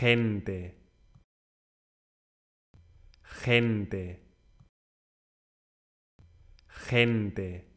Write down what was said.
gente, gente, gente.